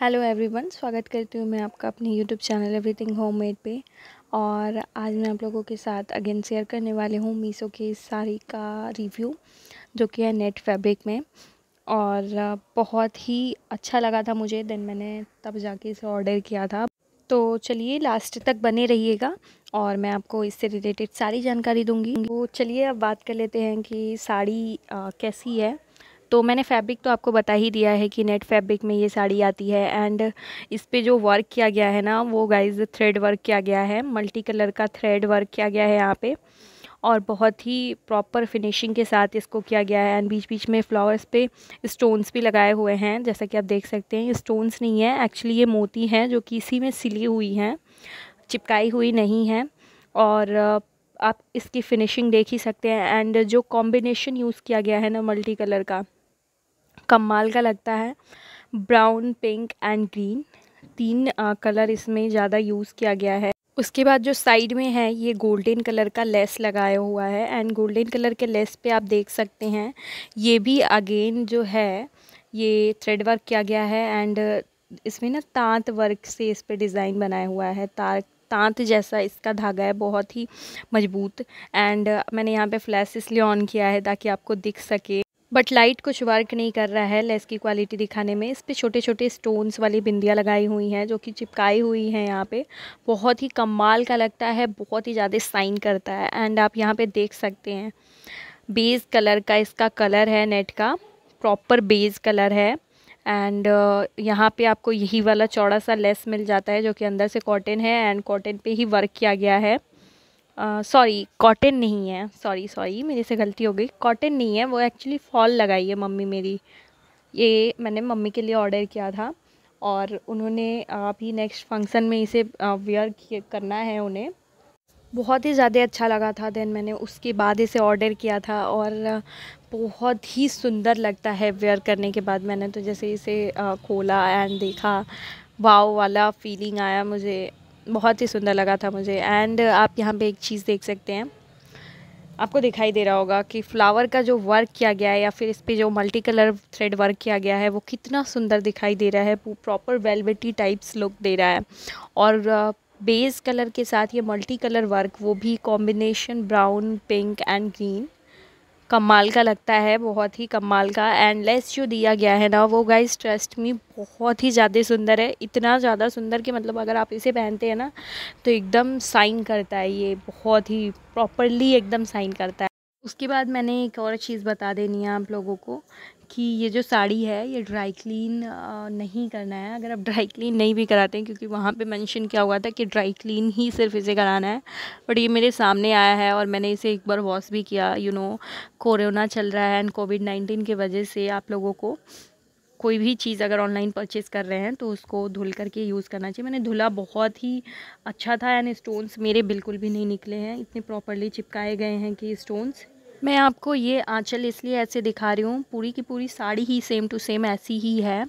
hello everyone स्वागत करती हूँ मैं आपका अपने यूट्यूब चैनल एवरीथिंग होममेड पे और आज मैं आप लोगों के साथ अगेन शेयर करने वाली हूँ मीसो के साड़ी का रिव्यू जो कि है नेट फैब्रिक में और बहुत ही अच्छा लगा था मुझे देन मैंने तब जाके इसे ऑर्डर किया था तो चलिए लास्ट तक बने रहिएगा और मैं आपको इससे रिलेटेड सारी जानकारी दूँगी तो चलिए अब बात कर लेते हैं कि साड़ी आ, कैसी है तो मैंने फैब्रिक तो आपको बता ही दिया है कि नेट फैब्रिक में ये साड़ी आती है एंड इस पर जो वर्क किया गया है ना वो गाइज थ्रेड वर्क किया गया है मल्टी कलर का थ्रेड वर्क किया गया है यहाँ पे और बहुत ही प्रॉपर फिनिशिंग के साथ इसको किया गया है एंड बीच बीच में फ्लावर्स पे स्टोन्स भी लगाए हुए हैं जैसा कि आप देख सकते हैं ये स्टोन्स नहीं है एक्चुअली ये मोती हैं जो कि इसी में सिली हुई हैं चिपकाई हुई नहीं है और आप इसकी फिनिशिंग देख ही सकते हैं एंड जो कॉम्बिनेशन यूज़ किया गया है ना मल्टी कलर का कमाल का लगता है ब्राउन पिंक एंड ग्रीन तीन कलर इसमें ज़्यादा यूज़ किया गया है उसके बाद जो साइड में है ये गोल्डन कलर का लेस लगाया हुआ है एंड गोल्डन कलर के लेस पे आप देख सकते हैं ये भी अगेन जो है ये थ्रेड वर्क किया गया है एंड इसमें ना तांत वर्क से इस पर डिज़ाइन बनाया हुआ है तार तांत जैसा इसका धागा है बहुत ही मजबूत एंड मैंने यहाँ पे फ्लैश इसलिए ऑन किया है ताकि आपको दिख सके बट लाइट कुछ वर्क नहीं कर रहा है लेस की क्वालिटी दिखाने में इस पर छोटे छोटे स्टोन्स वाली बिंदियाँ लगाई हुई हैं जो कि चिपकाई हुई हैं यहाँ पे बहुत ही कमाल का लगता है बहुत ही ज़्यादा साइन करता है एंड आप यहाँ पे देख सकते हैं बेज कलर का इसका कलर है नेट का प्रॉपर बेज कलर है एंड uh, यहाँ पे आपको यही वाला चौड़ा सा लेस मिल जाता है जो कि अंदर से कॉटन है एंड कॉटन पे ही वर्क किया गया है सॉरी कॉटन नहीं है सॉरी सॉरी मेरे से गलती हो गई कॉटन नहीं है वो एक्चुअली फॉल लगाई है मम्मी मेरी ये मैंने मम्मी के लिए ऑर्डर किया था और उन्होंने अभी नेक्स्ट फंक्शन में इसे वेयर करना है उन्हें बहुत ही ज़्यादा अच्छा लगा था देन मैंने उसके बाद इसे ऑर्डर किया था और बहुत ही सुंदर लगता है वेयर करने के बाद मैंने तो जैसे इसे खोला एंड देखा वाव वाला फीलिंग आया मुझे बहुत ही सुंदर लगा था मुझे एंड आप यहाँ पे एक चीज़ देख सकते हैं आपको दिखाई दे रहा होगा कि फ्लावर का जो वर्क किया गया है या फिर इस पर जो मल्टी कलर थ्रेड वर्क किया गया है वो कितना सुंदर दिखाई दे रहा है प्रॉपर वेलवेटी टाइप्स लुक दे रहा है और बेस uh, कलर के साथ ये मल्टी कलर वर्क वो भी combination brown pink and green कमाल का लगता है बहुत ही कमाल का एंड लेस जो दिया गया है ना वो गाइस ट्रस्ट मी बहुत ही ज़्यादा सुंदर है इतना ज़्यादा सुंदर कि मतलब अगर आप इसे पहनते हैं ना तो एकदम साइन करता है ये बहुत ही प्रॉपरली एकदम साइन करता है उसके बाद मैंने एक और चीज़ बता देनी है आप लोगों को कि ये जो साड़ी है ये ड्राई क्लीन नहीं करना है अगर आप ड्राई क्लीन नहीं भी कराते हैं क्योंकि वहाँ पे मेंशन किया हुआ था कि ड्राई क्लीन ही सिर्फ इसे कराना है बट ये मेरे सामने आया है और मैंने इसे एक बार वॉश भी किया यू नो कोरोना चल रहा है एंड कोविड नाइन्टीन की वजह से आप लोगों को कोई भी चीज़ अगर ऑनलाइन परचेज़ कर रहे हैं तो उसको धुल करके यूज़ करना चाहिए मैंने धुला बहुत ही अच्छा था एंड स्टोन्स मेरे बिल्कुल भी नहीं निकले हैं इतने प्रॉपरली चिपकाए गए हैं कि स्टोन्स मैं आपको ये आंचल इसलिए ऐसे दिखा रही हूँ पूरी की पूरी साड़ी ही सेम टू सेम ऐसी ही है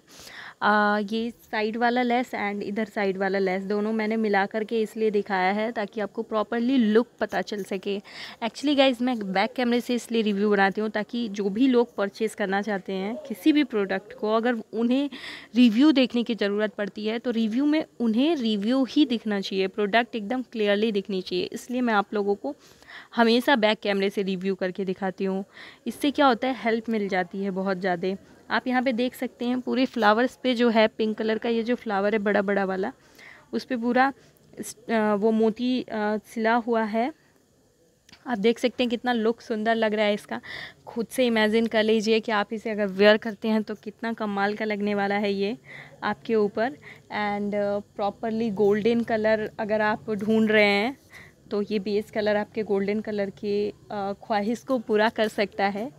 आ, ये साइड वाला लेस एंड इधर साइड वाला लेस दोनों मैंने मिला करके इसलिए दिखाया है ताकि आपको प्रॉपरली लुक पता चल सके एक्चुअली गाइज मैं बैक कैमरे से इसलिए रिव्यू बनाती हूँ ताकि जो भी लोग परचेज़ करना चाहते हैं किसी भी प्रोडक्ट को अगर उन्हें रिव्यू देखने की ज़रूरत पड़ती है तो रिव्यू में उन्हें रिव्यू ही दिखना चाहिए प्रोडक्ट एकदम क्लियरली दिखनी चाहिए इसलिए मैं आप लोगों को हमेशा बैक कैमरे से रिव्यू करके दिखाती हूँ इससे क्या होता है हेल्प मिल जाती है बहुत ज़्यादा आप यहाँ पे देख सकते हैं पूरे फ्लावर्स पे जो है पिंक कलर का ये जो फ्लावर है बड़ा बड़ा वाला उस पर पूरा वो मोती सिला हुआ है आप देख सकते हैं कितना लुक सुंदर लग रहा है इसका खुद से इमेजिन कर लीजिए कि आप इसे अगर वेयर करते हैं तो कितना कमाल का लगने वाला है ये आपके ऊपर एंड प्रॉपरली गोल्डन कलर अगर आप ढूंढ रहे हैं तो ये बेस कलर आपके गोल्डन कलर की ख्वाहिश को पूरा कर सकता है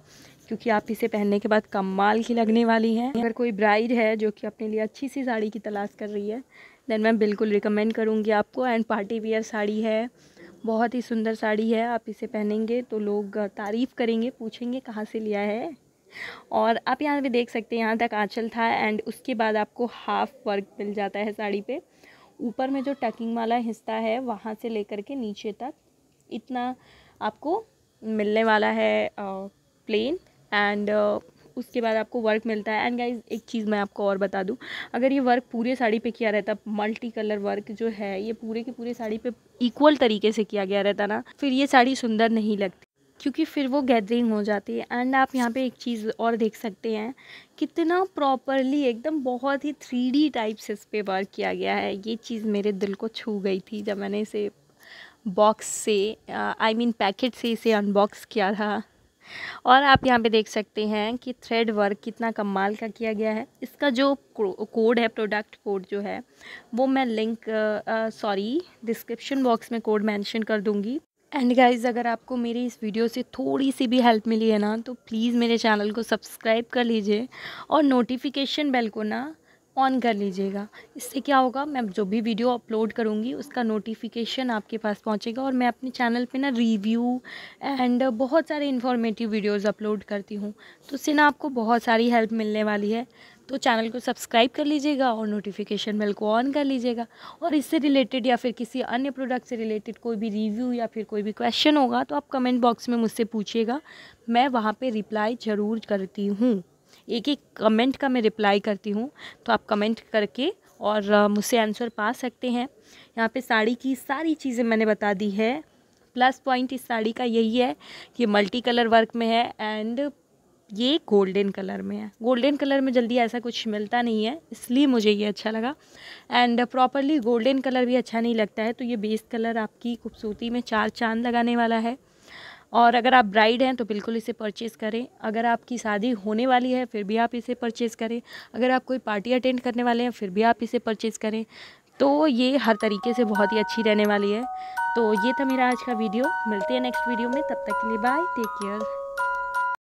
क्योंकि आप इसे पहनने के बाद कमाल की लगने वाली हैं अगर कोई ब्राइड है जो कि अपने लिए अच्छी सी साड़ी की तलाश कर रही है देन मैं बिल्कुल रिकमेंड करूँगी आपको एंड पार्टी वियर साड़ी है बहुत ही सुंदर साड़ी है आप इसे पहनेंगे तो लोग तारीफ़ करेंगे पूछेंगे कहाँ से लिया है और आप यहाँ पे देख सकते हैं यहाँ तक आँचल था एंड उसके बाद आपको हाफ़ वर्क मिल जाता है साड़ी पे ऊपर में जो टकिंग वाला हिस्सा है वहाँ से लेकर के नीचे तक इतना आपको मिलने वाला है प्लेन एंड uh, उसके बाद आपको वर्क मिलता है एंड गाइज एक चीज़ मैं आपको और बता दूँ अगर ये वर्क पूरे साड़ी पे किया रहता मल्टी कलर वर्क जो है ये पूरे के पूरे साड़ी पे इक्वल तरीके से किया गया रहता ना फिर ये साड़ी सुंदर नहीं लगती क्योंकि फिर वो गैदरिंग हो जाती है एंड आप यहाँ पे एक चीज़ और देख सकते हैं कितना प्रॉपरली एकदम बहुत ही थ्री डी टाइप से इस पर वर्क किया गया है ये चीज़ मेरे दिल को छू गई थी जब मैंने इसे बॉक्स से आई मीन पैकेट से इसे अनबॉक्स किया था और आप यहाँ पे देख सकते हैं कि थ्रेड वर्क कितना कमाल का किया गया है इसका जो कोड है प्रोडक्ट कोड जो है वो मैं लिंक सॉरी डिस्क्रिप्शन बॉक्स में कोड मेंशन कर दूँगी एंड गाइस अगर आपको मेरी इस वीडियो से थोड़ी सी भी हेल्प मिली है ना तो प्लीज़ मेरे चैनल को सब्सक्राइब कर लीजिए और नोटिफिकेशन बेल को ना ऑन कर लीजिएगा इससे क्या होगा मैं जो भी वीडियो अपलोड करूँगी उसका नोटिफिकेशन आपके पास पहुँचेगा और मैं अपने चैनल पे ना रिव्यू एंड बहुत सारे इन्फॉर्मेटिव वीडियोस अपलोड करती हूँ तो उससे ना आपको बहुत सारी हेल्प मिलने वाली है तो चैनल को सब्सक्राइब कर लीजिएगा और नोटिफिकेशन बेल को ऑन कर लीजिएगा और इससे रिलेटेड या फिर किसी अन्य प्रोडक्ट से रिलेटेड कोई भी रिव्यू या फिर कोई भी क्वेश्चन होगा तो आप कमेंट बॉक्स में मुझसे पूछिएगा मैं वहाँ पर रिप्लाई ज़रूर करती हूँ एक एक कमेंट का मैं रिप्लाई करती हूँ तो आप कमेंट करके और मुझसे आंसर पा सकते हैं यहाँ पे साड़ी की सारी चीज़ें मैंने बता दी है प्लस पॉइंट इस साड़ी का यही है कि मल्टी कलर वर्क में है एंड ये गोल्डन कलर में है गोल्डन कलर में जल्दी ऐसा कुछ मिलता नहीं है इसलिए मुझे ये अच्छा लगा एंड प्रॉपरली गोल्डन कलर भी अच्छा नहीं लगता है तो ये बेस कलर आपकी खूबसूरती में चार चांद लगाने वाला है और अगर आप ब्राइड हैं तो बिल्कुल इसे परचेज़ करें अगर आपकी शादी होने वाली है फिर भी आप इसे परचेज़ करें अगर आप कोई पार्टी अटेंड करने वाले हैं फिर भी आप इसे परचेज़ करें तो ये हर तरीके से बहुत ही अच्छी रहने वाली है तो ये था मेरा आज का वीडियो मिलते हैं नेक्स्ट वीडियो में तब तक के लिए बाय टेक केयर